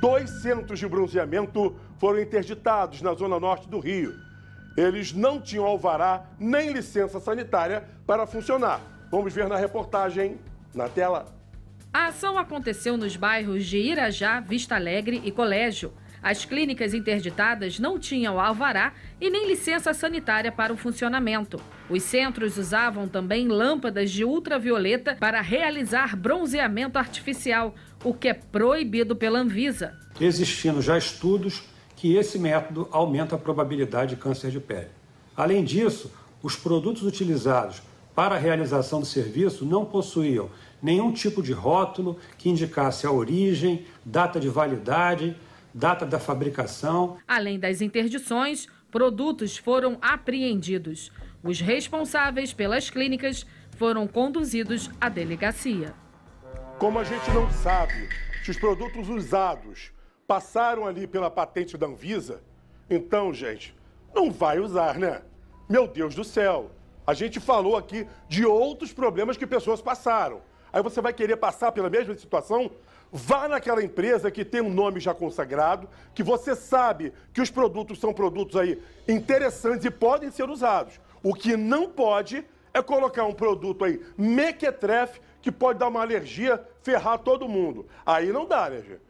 Dois centros de bronzeamento foram interditados na zona norte do Rio. Eles não tinham alvará nem licença sanitária para funcionar. Vamos ver na reportagem na tela. A ação aconteceu nos bairros de Irajá, Vista Alegre e Colégio. As clínicas interditadas não tinham alvará e nem licença sanitária para o funcionamento. Os centros usavam também lâmpadas de ultravioleta para realizar bronzeamento artificial, o que é proibido pela Anvisa. Existindo já estudos que esse método aumenta a probabilidade de câncer de pele. Além disso, os produtos utilizados para a realização do serviço não possuíam nenhum tipo de rótulo que indicasse a origem, data de validade data da fabricação. Além das interdições, produtos foram apreendidos. Os responsáveis pelas clínicas foram conduzidos à delegacia. Como a gente não sabe se os produtos usados passaram ali pela patente da Anvisa, então, gente, não vai usar, né? Meu Deus do céu! A gente falou aqui de outros problemas que pessoas passaram. Aí você vai querer passar pela mesma situação? Vá naquela empresa que tem um nome já consagrado, que você sabe que os produtos são produtos aí interessantes e podem ser usados. O que não pode é colocar um produto aí mequetrefe que pode dar uma alergia, ferrar todo mundo. Aí não dá, né, gente?